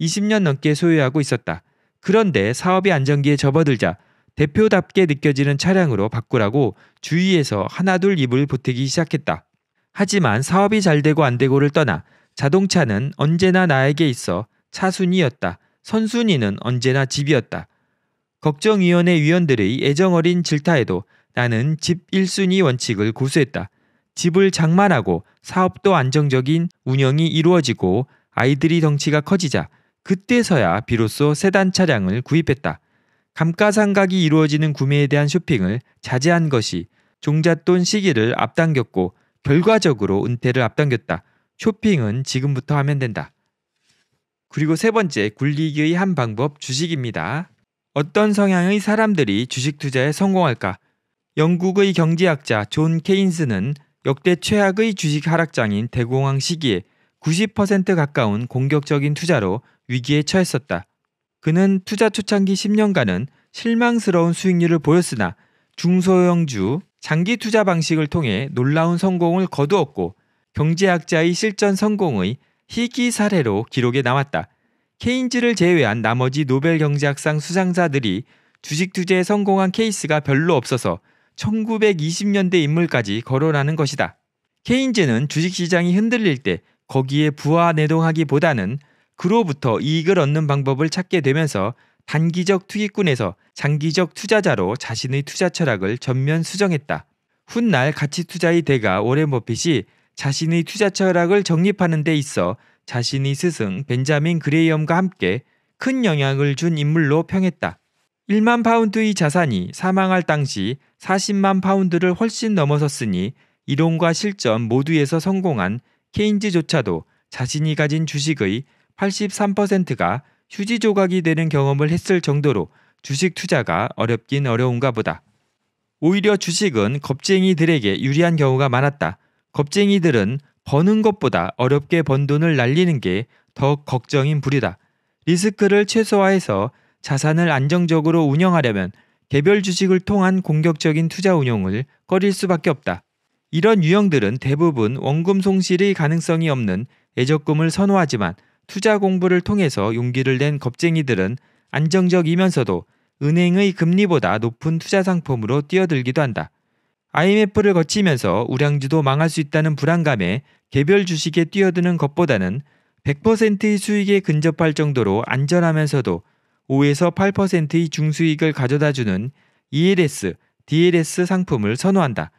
20년 넘게 소유하고 있었다. 그런데 사업이 안정기에 접어들자 대표답게 느껴지는 차량으로 바꾸라고 주위에서 하나둘 입을 보태기 시작했다. 하지만 사업이 잘 되고 안 되고를 떠나 자동차는 언제나 나에게 있어 차순이었다. 선순위는 언제나 집이었다. 걱정위원회 위원들의 애정어린 질타에도 나는 집 1순위 원칙을 고수했다. 집을 장만하고 사업도 안정적인 운영이 이루어지고 아이들이 덩치가 커지자 그때서야 비로소 세단 차량을 구입했다. 감가상각이 이루어지는 구매에 대한 쇼핑을 자제한 것이 종잣돈 시기를 앞당겼고 결과적으로 은퇴를 앞당겼다. 쇼핑은 지금부터 하면 된다. 그리고 세 번째 굴리기의 한 방법 주식입니다. 어떤 성향의 사람들이 주식 투자에 성공할까? 영국의 경제학자 존 케인스는 역대 최악의 주식 하락장인 대공황 시기에 90% 가까운 공격적인 투자로 위기에 처했었다. 그는 투자 초창기 10년간은 실망스러운 수익률을 보였으나 중소형주 장기 투자 방식을 통해 놀라운 성공을 거두었고 경제학자의 실전 성공의 희귀 사례로 기록에 남았다. 케인즈를 제외한 나머지 노벨 경제학상 수상자들이 주식 투자에 성공한 케이스가 별로 없어서 1920년대 인물까지 거론하는 것이다. 케인즈는 주식시장이 흔들릴 때 거기에 부하 내동하기보다는 그로부터 이익을 얻는 방법을 찾게 되면서 단기적 투기꾼에서 장기적 투자자로 자신의 투자 철학을 전면 수정했다. 훗날 가치 투자의 대가 오렌 버핏이 자신의 투자 철학을 정립하는 데 있어 자신의 스승 벤자민 그레이엄과 함께 큰 영향을 준 인물로 평했다. 1만 파운드의 자산이 사망할 당시 40만 파운드를 훨씬 넘어섰으니 이론과 실전 모두에서 성공한 케인즈조차도 자신이 가진 주식의 83%가 휴지 조각이 되는 경험을 했을 정도로 주식 투자가 어렵긴 어려운가 보다. 오히려 주식은 겁쟁이들에게 유리한 경우가 많았다. 겁쟁이들은 버는 것보다 어렵게 번 돈을 날리는 게 더 걱정인 부류다. 리스크를 최소화해서 자산을 안정적으로 운영하려면 개별 주식을 통한 공격적인 투자 운용을 꺼릴 수밖에 없다. 이런 유형들은 대부분 원금 송실의 가능성이 없는 애적금을 선호하지만 투자 공부를 통해서 용기를 낸 겁쟁이들은 안정적이면서도 은행의 금리보다 높은 투자 상품으로 뛰어들기도 한다. IMF를 거치면서 우량주도 망할 수 있다는 불안감에 개별 주식에 뛰어드는 것보다는 100%의 수익에 근접할 정도로 안전하면서도 5에서 8%의 중수익을 가져다주는 ELS, DLS 상품을 선호한다.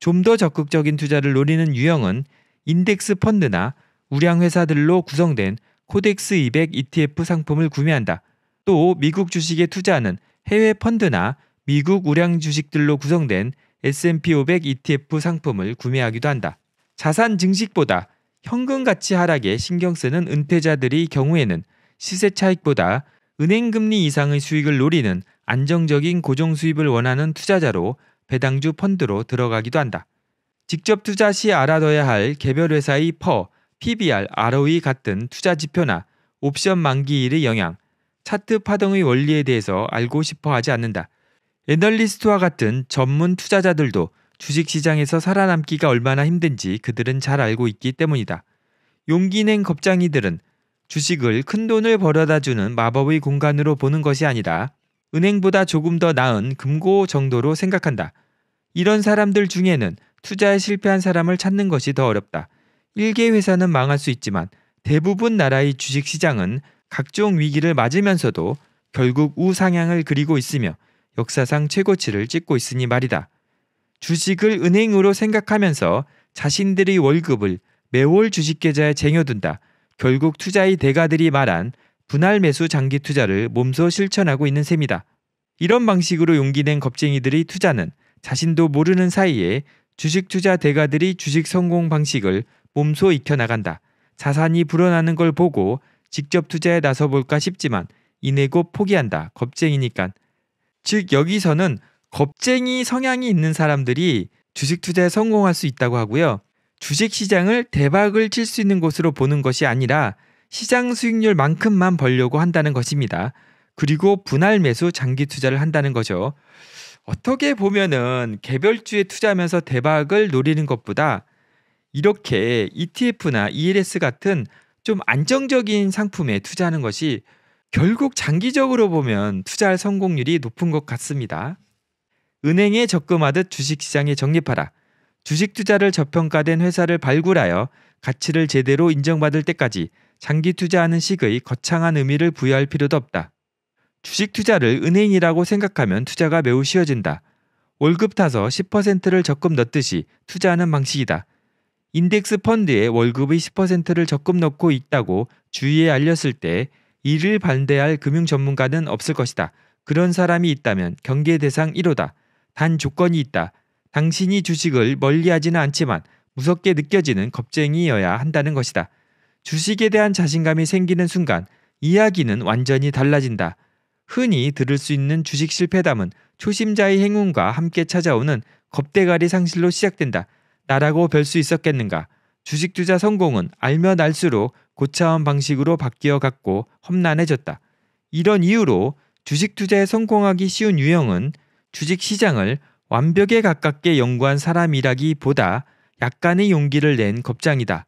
좀 더 적극적인 투자를 노리는 유형은 인덱스 펀드나 우량회사들로 구성된 코덱스 200 ETF 상품을 구매한다. 또 미국 주식에 투자하는 해외 펀드나 미국 우량 주식들로 구성된 S&P 500 ETF 상품을 구매하기도 한다. 자산 증식보다 현금 가치 하락에 신경 쓰는 은퇴자들의 경우에는 시세 차익보다 은행 금리 이상의 수익을 노리는 안정적인 고정 수입을 원하는 투자자로 배당주 펀드로 들어가기도 한다. 직접 투자 시 알아둬야 할 개별 회사의 퍼, PBR, ROE 같은 투자 지표나 옵션 만기일의 영향, 차트 파동의 원리에 대해서 알고 싶어 하지 않는다. 애널리스트와 같은 전문 투자자들도 주식시장에서 살아남기가 얼마나 힘든지 그들은 잘 알고 있기 때문이다. 용기낸 겁장이들은 주식을 큰돈을 벌어다 주는 마법의 공간으로 보는 것이 아니라 은행보다 조금 더 나은 금고 정도로 생각한다. 이런 사람들 중에는 투자에 실패한 사람을 찾는 것이 더 어렵다. 일개 회사는 망할 수 있지만 대부분 나라의 주식 시장은 각종 위기를 맞으면서도 결국 우상향을 그리고 있으며 역사상 최고치를 찍고 있으니 말이다. 주식을 은행으로 생각하면서 자신들의 월급을 매월 주식계좌에 쟁여둔다. 결국 투자의 대가들이 말한 분할 매수 장기 투자를 몸소 실천하고 있는 셈이다. 이런 방식으로 용기낸 겁쟁이들의 투자는 자신도 모르는 사이에 주식 투자 대가들이 주식 성공 방식을 몸소 익혀나간다. 자산이 불어나는 걸 보고 직접 투자에 나서볼까 싶지만 이내곧 포기한다. 겁쟁이니까. 즉 여기서는 겁쟁이 성향이 있는 사람들이 주식 투자에 성공할 수 있다고 하고요. 주식 시장을 대박을 칠 수 있는 곳으로 보는 것이 아니라 시장 수익률만큼만 벌려고 한다는 것입니다. 그리고 분할 매수 장기 투자를 한다는 거죠. 어떻게 보면은 개별주에 투자하면서 대박을 노리는 것보다 이렇게 ETF나 ELS 같은 좀 안정적인 상품에 투자하는 것이 결국 장기적으로 보면 투자할 성공률이 높은 것 같습니다. 은행에 적금하듯 주식시장에 적립하라. 주식 투자를 저평가된 회사를 발굴하여 가치를 제대로 인정받을 때까지 장기 투자하는 식의 거창한 의미를 부여할 필요도 없다. 주식 투자를 은행이라고 생각하면 투자가 매우 쉬워진다. 월급 타서 10%를 적금 넣듯이 투자하는 방식이다. 인덱스 펀드에 월급의 10%를 적금 넣고 있다고 주위에 알렸을 때 이를 반대할 금융 전문가는 없을 것이다. 그런 사람이 있다면 경계 대상 1호다. 단 조건이 있다. 당신이 주식을 멀리하지는 않지만 무섭게 느껴지는 겁쟁이여야 한다는 것이다. 주식에 대한 자신감이 생기는 순간 이야기는 완전히 달라진다. 흔히 들을 수 있는 주식 실패담은 초심자의 행운과 함께 찾아오는 겁대가리 상실로 시작된다. 나라고 별 수 있었겠는가? 주식 투자 성공은 알면 알수록 고차원 방식으로 바뀌어 갔고 험난해졌다. 이런 이유로 주식 투자에 성공하기 쉬운 유형은 주식 시장을 완벽에 가깝게 연구한 사람이라기보다 약간의 용기를 낸 겁장이다.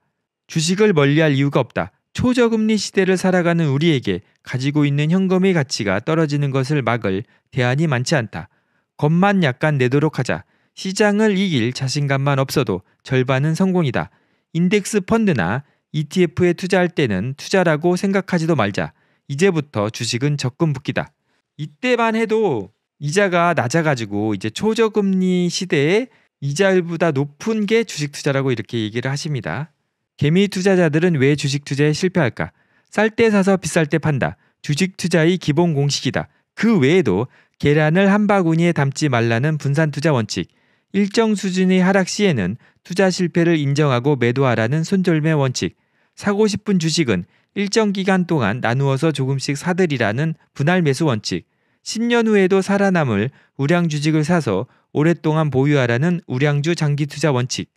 주식을 멀리할 이유가 없다. 초저금리 시대를 살아가는 우리에게 가지고 있는 현금의 가치가 떨어지는 것을 막을 대안이 많지 않다. 겁만 약간 내도록 하자. 시장을 이길 자신감만 없어도 절반은 성공이다. 인덱스 펀드나 ETF에 투자할 때는 투자라고 생각하지도 말자. 이제부터 주식은 적금 붓기다. 이때만 해도 이자가 낮아가지고 이제 초저금리 시대에 이자율보다 높은 게 주식 투자라고 이렇게 얘기를 하십니다. 개미 투자자들은 왜 주식 투자에 실패할까? 쌀 때 사서 비쌀 때 판다. 주식 투자의 기본 공식이다. 그 외에도 계란을 한 바구니에 담지 말라는 분산 투자 원칙, 일정 수준의 하락 시에는 투자 실패를 인정하고 매도하라는 손절매 원칙, 사고 싶은 주식은 일정 기간 동안 나누어서 조금씩 사들이라는 분할 매수 원칙, 10년 후에도 살아남을 우량주식을 사서 오랫동안 보유하라는 우량주 장기 투자 원칙,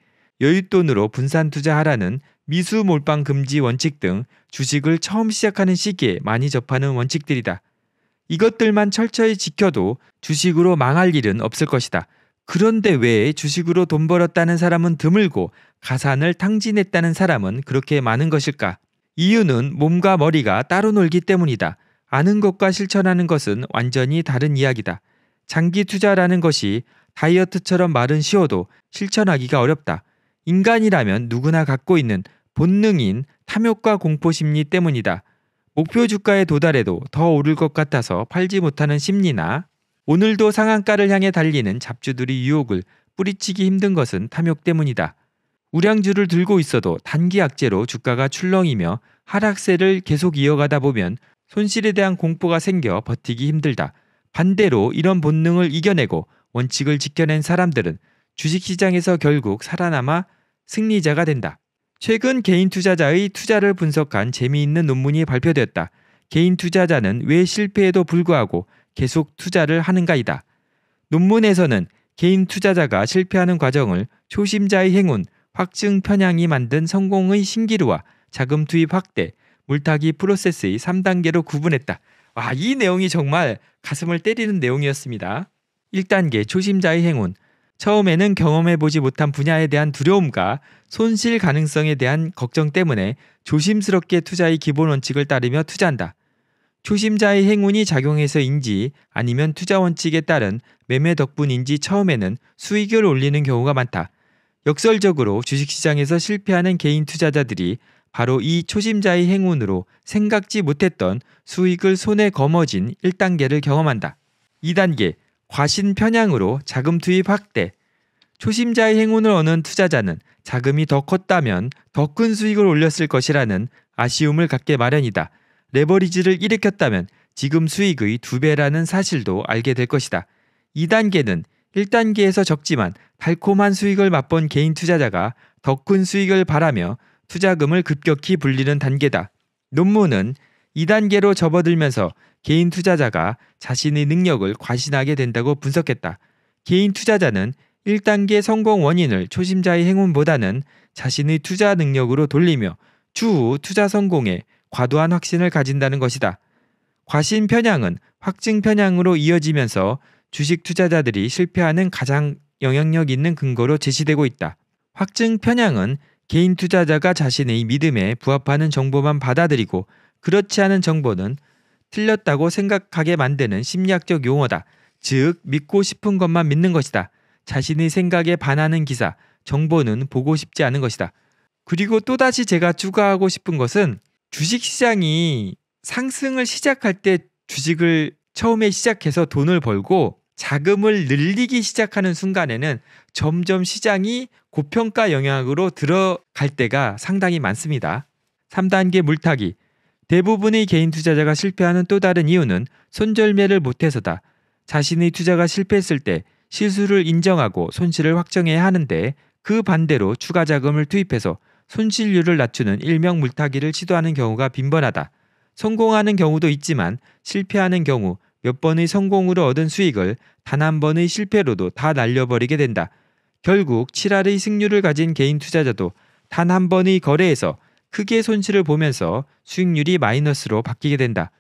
여윳돈으로 분산 투자하라는 미수 몰빵 금지 원칙 등 주식을 처음 시작하는 시기에 많이 접하는 원칙들이다. 이것들만 철저히 지켜도 주식으로 망할 일은 없을 것이다. 그런데 왜 주식으로 돈 벌었다는 사람은 드물고 가산을 탕진했다는 사람은 그렇게 많은 것일까? 이유는 몸과 머리가 따로 놀기 때문이다. 아는 것과 실천하는 것은 완전히 다른 이야기다. 장기 투자라는 것이 다이어트처럼 말은 쉬워도 실천하기가 어렵다. 인간이라면 누구나 갖고 있는 본능인 탐욕과 공포 심리 때문이다. 목표 주가에 도달해도 더 오를 것 같아서 팔지 못하는 심리나 오늘도 상한가를 향해 달리는 잡주들이 유혹을 뿌리치기 힘든 것은 탐욕 때문이다. 우량주를 들고 있어도 단기 악재로 주가가 출렁이며 하락세를 계속 이어가다 보면 손실에 대한 공포가 생겨 버티기 힘들다. 반대로 이런 본능을 이겨내고 원칙을 지켜낸 사람들은 주식시장에서 결국 살아남아 승리자가 된다. 최근 개인 투자자의 투자를 분석한 재미있는 논문이 발표되었다. 개인 투자자는 왜 실패에도 불구하고 계속 투자를 하는가이다. 논문에서는 개인 투자자가 실패하는 과정을 초심자의 행운, 확증 편향이 만든 성공의 신기루와 자금 투입 확대, 물타기 프로세스의 3단계로 구분했다. 와, 이 내용이 정말 가슴을 때리는 내용이었습니다. 1단계 초심자의 행운. 처음에는 경험해보지 못한 분야에 대한 두려움과 손실 가능성에 대한 걱정 때문에 조심스럽게 투자의 기본 원칙을 따르며 투자한다. 초심자의 행운이 작용해서인지 아니면 투자 원칙에 따른 매매 덕분인지 처음에는 수익을 올리는 경우가 많다. 역설적으로 주식시장에서 실패하는 개인 투자자들이 바로 이 초심자의 행운으로 생각지 못했던 수익을 손에 거머쥔 1단계를 경험한다. 2단계 과신 편향으로 자금 투입 확대. 초심자의 행운을 얻은 투자자는 자금이 더 컸다면 더 큰 수익을 올렸을 것이라는 아쉬움을 갖게 마련이다. 레버리지를 일으켰다면 지금 수익의 두배라는 사실도 알게 될 것이다. 2단계는 1단계에서 적지만 달콤한 수익을 맛본 개인 투자자가 더 큰 수익을 바라며 투자금을 급격히 불리는 단계다. 논문은 2단계로 접어들면서 개인 투자자가 자신의 능력을 과신하게 된다고 분석했다. 개인 투자자는 1단계 성공 원인을 초심자의 행운보다는 자신의 투자 능력으로 돌리며 추후 투자 성공에 과도한 확신을 가진다는 것이다. 과신 편향은 확증 편향으로 이어지면서 주식 투자자들이 실패하는 가장 영향력 있는 근거로 제시되고 있다. 확증 편향은 개인 투자자가 자신의 믿음에 부합하는 정보만 받아들이고 그렇지 않은 정보는 틀렸다고 생각하게 만드는 심리학적 용어다. 즉, 믿고 싶은 것만 믿는 것이다. 자신의 생각에 반하는 기사, 정보는 보고 싶지 않은 것이다. 그리고 또다시 제가 추가하고 싶은 것은 주식시장이 상승을 시작할 때 주식을 처음에 시작해서 돈을 벌고 자금을 늘리기 시작하는 순간에는 점점 시장이 고평가 영향으로 들어갈 때가 상당히 많습니다. 3단계 물타기. 대부분의 개인 투자자가 실패하는 또 다른 이유는 손절매를 못해서다. 자신의 투자가 실패했을 때 실수를 인정하고 손실을 확정해야 하는데 그 반대로 추가 자금을 투입해서 손실률을 낮추는 일명 물타기를 시도하는 경우가 빈번하다. 성공하는 경우도 있지만 실패하는 경우 몇 번의 성공으로 얻은 수익을 단 한 번의 실패로도 다 날려버리게 된다. 결국 7할의 승률을 가진 개인 투자자도 단 한 번의 거래에서 크게 손실을 보면서 수익률이 마이너스로 바뀌게 된다.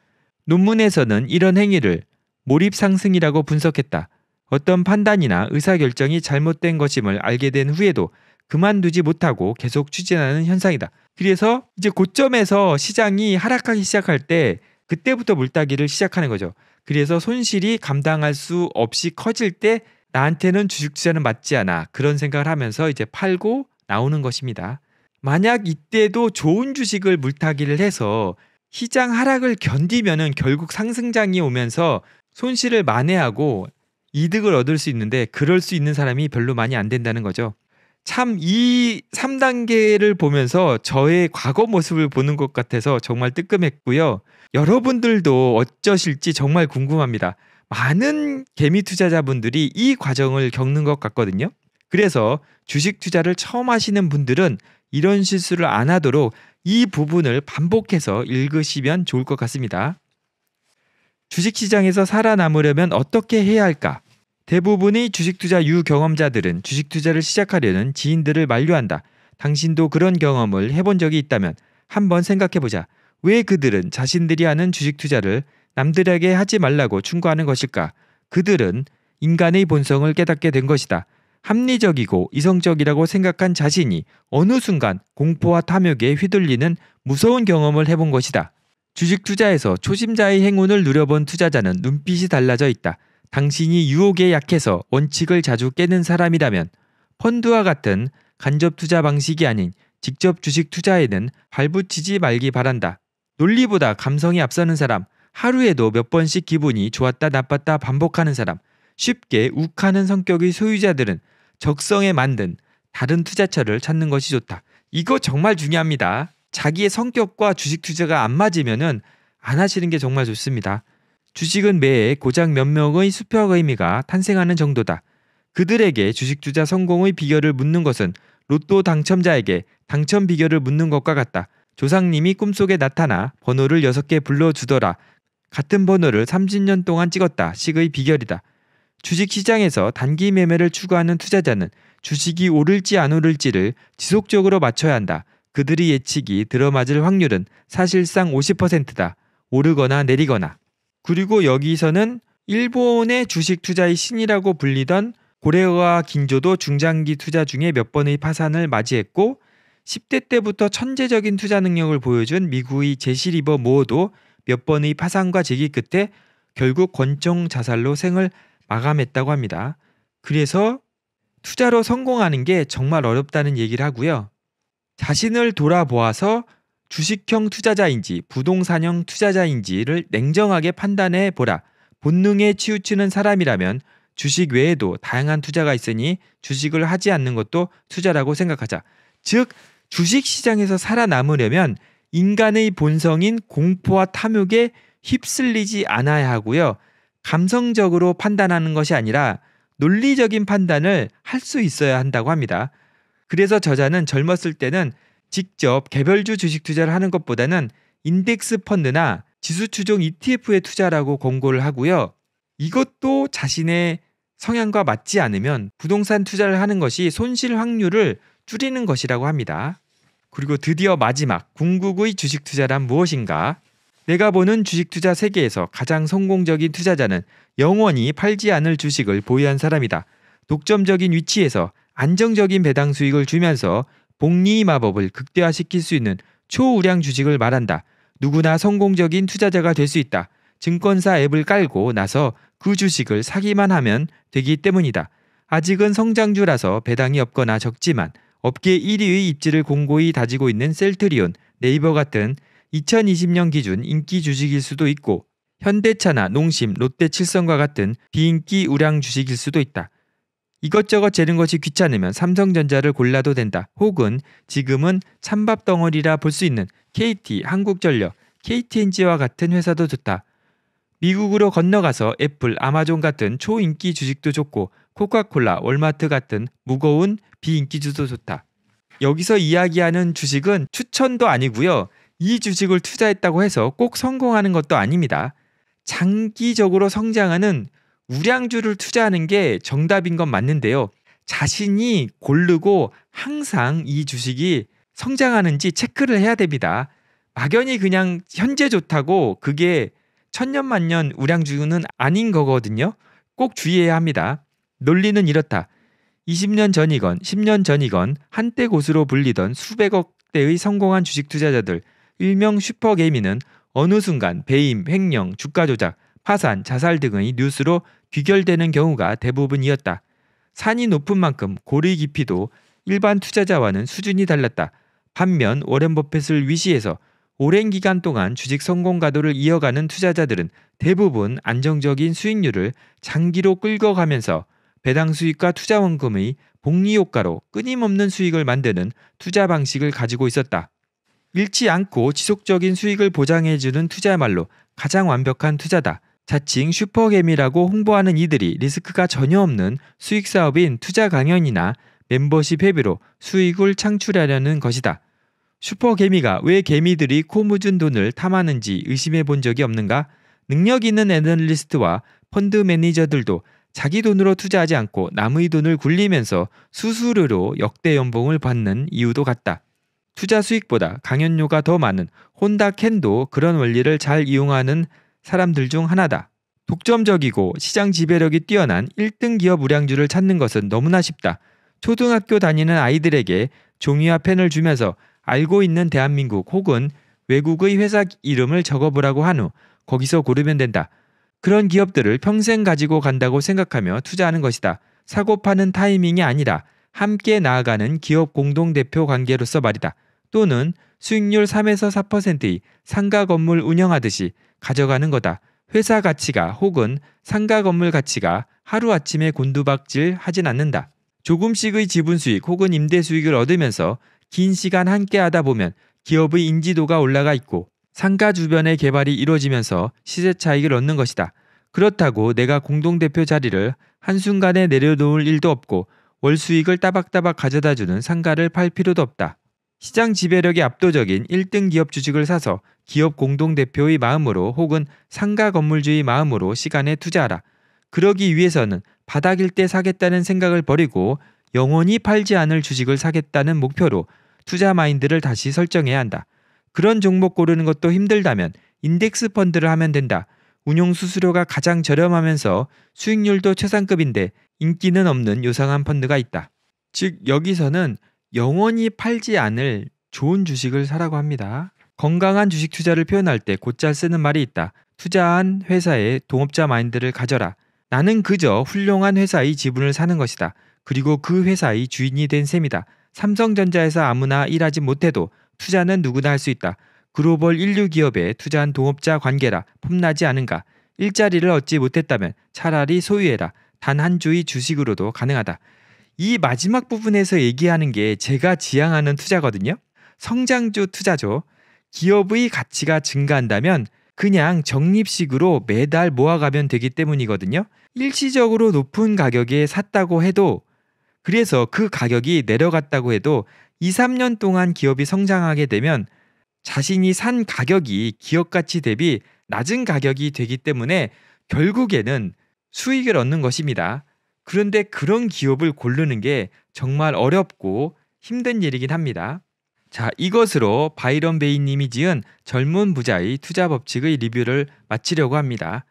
논문에서는 이런 행위를 몰입 상승이라고 분석했다. 어떤 판단이나 의사결정이 잘못된 것임을 알게 된 후에도 그만두지 못하고 계속 추진하는 현상이다. 그래서 이제 고점에서 시장이 하락하기 시작할 때 그때부터 물타기를 시작하는 거죠. 그래서 손실이 감당할 수 없이 커질 때 나한테는 주식 투자는 맞지 않아. 그런 생각을 하면서 이제 팔고 나오는 것입니다. 만약 이때도 좋은 주식을 물타기를 해서 시장 하락을 견디면은 결국 상승장이 오면서 손실을 만회하고 이득을 얻을 수 있는데 그럴 수 있는 사람이 별로 많이 안 된다는 거죠. 참 이 3단계를 보면서 저의 과거 모습을 보는 것 같아서 정말 뜨끔했고요. 여러분들도 어쩌실지 정말 궁금합니다. 많은 개미 투자자분들이 이 과정을 겪는 것 같거든요. 그래서 주식 투자를 처음 하시는 분들은 이런 실수를 안 하도록 이 부분을 반복해서 읽으시면 좋을 것 같습니다. 주식시장에서 살아남으려면 어떻게 해야 할까? 대부분의 주식 투자 유경험자들은 주식 투자를 시작하려는 지인들을 만류한다. 당신도 그런 경험을 해본 적이 있다면 한번 생각해보자. 왜 그들은 자신들이 하는 주식 투자를 남들에게 하지 말라고 충고하는 것일까? 그들은 인간의 본성을 깨닫게 된 것이다. 합리적이고 이성적이라고 생각한 자신이 어느 순간 공포와 탐욕에 휘둘리는 무서운 경험을 해본 것이다. 주식 투자에서 초심자의 행운을 누려본 투자자는 눈빛이 달라져 있다. 당신이 유혹에 약해서 원칙을 자주 깨는 사람이라면 펀드와 같은 간접 투자 방식이 아닌 직접 주식 투자에는 발붙이지 말기 바란다. 논리보다 감성이 앞서는 사람, 하루에도 몇 번씩 기분이 좋았다 나빴다 반복하는 사람, 쉽게 욱하는 성격의 소유자들은 적성에 만든 다른 투자처를 찾는 것이 좋다. 이거 정말 중요합니다. 자기의 성격과 주식 투자가 안 맞으면은 안 하시는 게 정말 좋습니다. 주식은 매해 고작 몇 명의 수평 표 의미가 탄생하는 정도다. 그들에게 주식 투자 성공의 비결을 묻는 것은 로또 당첨자에게 당첨 비결을 묻는 것과 같다. 조상님이 꿈속에 나타나 번호를 6개 불러주더라. 같은 번호를 30년 동안 찍었다. 식의 비결이다. 주식시장에서 단기 매매를 추구하는 투자자는 주식이 오를지 안 오를지를 지속적으로 맞춰야 한다. 그들의 예측이 들어맞을 확률은 사실상 50%다. 오르거나 내리거나. 그리고 여기서는 일본의 주식 투자의 신이라고 불리던 고래와 긴조도 중장기 투자 중에 몇 번의 파산을 맞이했고 10대 때부터 천재적인 투자 능력을 보여준 미국의 제시 리버 모어도 몇 번의 파산과 재기 끝에 결국 권총 자살로 생을 마감했다고 합니다. 그래서 투자로 성공하는 게 정말 어렵다는 얘기를 하고요. 자신을 돌아보아서 주식형 투자자인지 부동산형 투자자인지를 냉정하게 판단해 보라. 본능에 치우치는 사람이라면 주식 외에도 다양한 투자가 있으니 주식을 하지 않는 것도 투자라고 생각하자. 즉 주식 시장에서 살아남으려면 인간의 본성인 공포와 탐욕에 휩쓸리지 않아야 하고요. 감성적으로 판단하는 것이 아니라 논리적인 판단을 할 수 있어야 한다고 합니다. 그래서 저자는 젊었을 때는 직접 개별주 주식 투자를 하는 것보다는 인덱스 펀드나 지수 추종 ETF에 투자라고 권고를 하고요. 이것도 자신의 성향과 맞지 않으면 부동산 투자를 하는 것이 손실 확률을 줄이는 것이라고 합니다. 그리고 드디어 마지막 궁극의 주식 투자란 무엇인가? 내가 보는 주식 투자 세계에서 가장 성공적인 투자자는 영원히 팔지 않을 주식을 보유한 사람이다. 독점적인 위치에서 안정적인 배당 수익을 주면서 복리 마법을 극대화시킬 수 있는 초우량 주식을 말한다. 누구나 성공적인 투자자가 될 수 있다. 증권사 앱을 깔고 나서 그 주식을 사기만 하면 되기 때문이다. 아직은 성장주라서 배당이 없거나 적지만 업계 1위의 입지를 공고히 다지고 있는 셀트리온, 네이버 같은 2020년 기준 인기 주식일 수도 있고 현대차나 농심, 롯데칠성과 같은 비인기 우량 주식일 수도 있다. 이것저것 재는 것이 귀찮으면 삼성전자를 골라도 된다. 혹은 지금은 찬밥 덩어리라 볼 수 있는 KT, 한국전력, KTNG와 같은 회사도 좋다. 미국으로 건너가서 애플, 아마존 같은 초인기 주식도 좋고 코카콜라, 월마트 같은 무거운 비인기주도 좋다. 여기서 이야기하는 주식은 추천도 아니고요. 이 주식을 투자했다고 해서 꼭 성공하는 것도 아닙니다. 장기적으로 성장하는 우량주를 투자하는 게 정답인 건 맞는데요. 자신이 고르고 항상 이 주식이 성장하는지 체크를 해야 됩니다. 막연히 그냥 현재 좋다고 그게 천년만년 우량주는 아닌 거거든요. 꼭 주의해야 합니다. 논리는 이렇다. 20년 전이건 10년 전이건 한때 고수로 불리던 수백억대의 성공한 주식 투자자들, 일명 슈퍼개미는 게 어느 순간 배임, 횡령, 주가 조작, 파산, 자살 등의 뉴스로 귀결되는 경우가 대부분이었다. 산이 높은 만큼 고리 깊이도 일반 투자자와는 수준이 달랐다. 반면 워렌 버핏을 위시해서 오랜 기간 동안 주식 성공 가도를 이어가는 투자자들은 대부분 안정적인 수익률을 장기로 끌고 가면서 배당 수익과 투자 원금의 복리 효과로 끊임없는 수익을 만드는 투자 방식을 가지고 있었다. 잃지 않고 지속적인 수익을 보장해주는 투자야말로 가장 완벽한 투자다. 자칭 슈퍼개미라고 홍보하는 이들이 리스크가 전혀 없는 수익 사업인 투자 강연이나 멤버십 회비로 수익을 창출하려는 것이다. 슈퍼개미가 왜 개미들이 코 묻은 돈을 탐하는지 의심해 본 적이 없는가? 능력 있는 애널리스트와 펀드 매니저들도 자기 돈으로 투자하지 않고 남의 돈을 굴리면서 수수료로 역대 연봉을 받는 이유도 같다. 투자 수익보다 강연료가 더 많은 혼다 캔도 그런 원리를 잘 이용하는 사람들 중 하나다. 독점적이고 시장 지배력이 뛰어난 1등 기업 우량주를 찾는 것은 너무나 쉽다. 초등학교 다니는 아이들에게 종이와 펜을 주면서 알고 있는 대한민국 혹은 외국의 회사 이름을 적어보라고 한 후 거기서 고르면 된다. 그런 기업들을 평생 가지고 간다고 생각하며 투자하는 것이다. 사고 파는 타이밍이 아니라 함께 나아가는 기업 공동대표 관계로서 말이다. 또는 수익률 3에서 4%의 상가 건물 운영하듯이 가져가는 거다. 회사 가치가 혹은 상가 건물 가치가 하루아침에 곤두박질 하진 않는다. 조금씩의 지분 수익 혹은 임대 수익을 얻으면서 긴 시간 함께 하다 보면 기업의 인지도가 올라가 있고 상가 주변의 개발이 이루어지면서 시세 차익을 얻는 것이다. 그렇다고 내가 공동대표 자리를 한순간에 내려놓을 일도 없고 월 수익을 따박따박 가져다주는 상가를 팔 필요도 없다. 시장 지배력이 압도적인 1등 기업 주식을 사서 기업 공동대표의 마음으로 혹은 상가 건물주의 마음으로 시간에 투자하라. 그러기 위해서는 바닥일 때 사겠다는 생각을 버리고 영원히 팔지 않을 주식을 사겠다는 목표로 투자 마인드를 다시 설정해야 한다. 그런 종목 고르는 것도 힘들다면 인덱스 펀드를 하면 된다. 운용 수수료가 가장 저렴하면서 수익률도 최상급인데 인기는 없는 요상한 펀드가 있다. 즉 여기서는 영원히 팔지 않을 좋은 주식을 사라고 합니다. 건강한 주식 투자를 표현할 때 곧잘 쓰는 말이 있다. 투자한 회사의 동업자 마인드를 가져라. 나는 그저 훌륭한 회사의 지분을 사는 것이다. 그리고 그 회사의 주인이 된 셈이다. 삼성전자에서 아무나 일하지 못해도 투자는 누구나 할 수 있다. 글로벌 인류 기업에 투자한 동업자 관계라 폼나지 않은가. 일자리를 얻지 못했다면 차라리 소유해라. 단 한 주의 주식으로도 가능하다. 이 마지막 부분에서 얘기하는 게 제가 지향하는 투자거든요. 성장주 투자죠. 기업의 가치가 증가한다면 그냥 적립식으로 매달 모아가면 되기 때문이거든요. 일시적으로 높은 가격에 샀다고 해도 그래서 그 가격이 내려갔다고 해도 2, 3년 동안 기업이 성장하게 되면 자신이 산 가격이 기업 가치 대비 낮은 가격이 되기 때문에 결국에는 수익을 얻는 것입니다. 그런데 그런 기업을 고르는 게 정말 어렵고 힘든 일이긴 합니다. 자, 이것으로 바이런 베이 님이 지은 젊은 부자의 투자 법칙의 리뷰를 마치려고 합니다.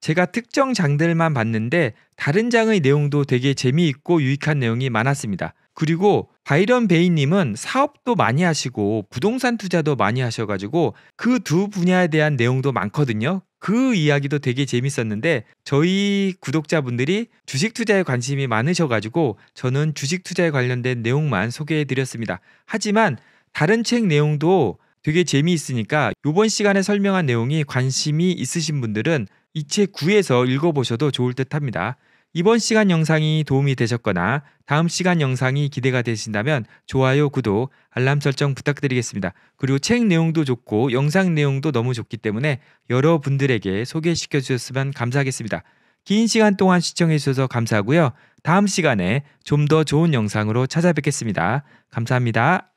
제가 특정 장들만 봤는데 다른 장의 내용도 되게 재미있고 유익한 내용이 많았습니다. 그리고 바이런 베이님은 사업도 많이 하시고 부동산 투자도 많이 하셔가지고 그 두 분야에 대한 내용도 많거든요. 그 이야기도 되게 재밌었는데 저희 구독자분들이 주식 투자에 관심이 많으셔가지고 저는 주식 투자에 관련된 내용만 소개해드렸습니다. 하지만 다른 책 내용도 되게 재미있으니까 이번 시간에 설명한 내용이 관심이 있으신 분들은 이책 9에서 읽어보셔도 좋을 듯 합니다. 이번 시간 영상이 도움이 되셨거나 다음 시간 영상이 기대가 되신다면 좋아요, 구독, 알람 설정 부탁드리겠습니다. 그리고 책 내용도 좋고 영상 내용도 너무 좋기 때문에 여러분들에게 소개시켜 주셨으면 감사하겠습니다. 긴 시간 동안 시청해 주셔서 감사하고요. 다음 시간에 좀 더 좋은 영상으로 찾아뵙겠습니다. 감사합니다.